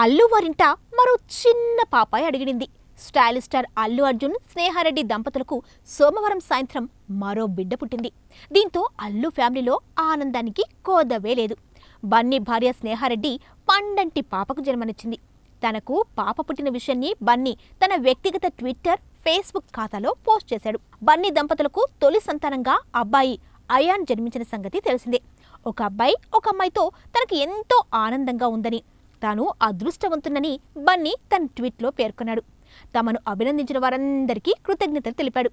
అల్లు వారింట మరో చిన్న పాపాయి అడిగిడింది స్టైలిష్ స్టార్ అల్లు అర్జున్ స్నేహారెడ్డి దంపతులకు సోమవారం సాయంత్రం మరో బిడ్డ పుట్టింది దీంతో అల్లు ఫ్యామిలీలో ఆనందానికి కోదవే లేదు బన్నీ భార్య స్నేహారెడ్డి పండంటి పాపకు జన్మనిచ్చింది తనకు పాప పుట్టిన విషయాన్ని బన్నీ తన వ్యక్తిగత ట్విట్టర్ ఫేస్బుక్ ఖాతాలో పోస్ట్ చేశాడు బన్నీ దంపతులకు తొలి సంతానంగా అబ్బాయి అయాన్ జన్మించిన సంగతి తెలిసిందే ఒక అబ్బాయి ఒక అమ్మాయితో తనకి ఎంతో ఆనందంగా ఉందని తాను అదృష్టవంతునని బన్నీ తన ట్వీట్లో పేర్కొన్నాడు తమను అభినందించిన వారందరికీ కృతజ్ఞతలు తెలిపాడు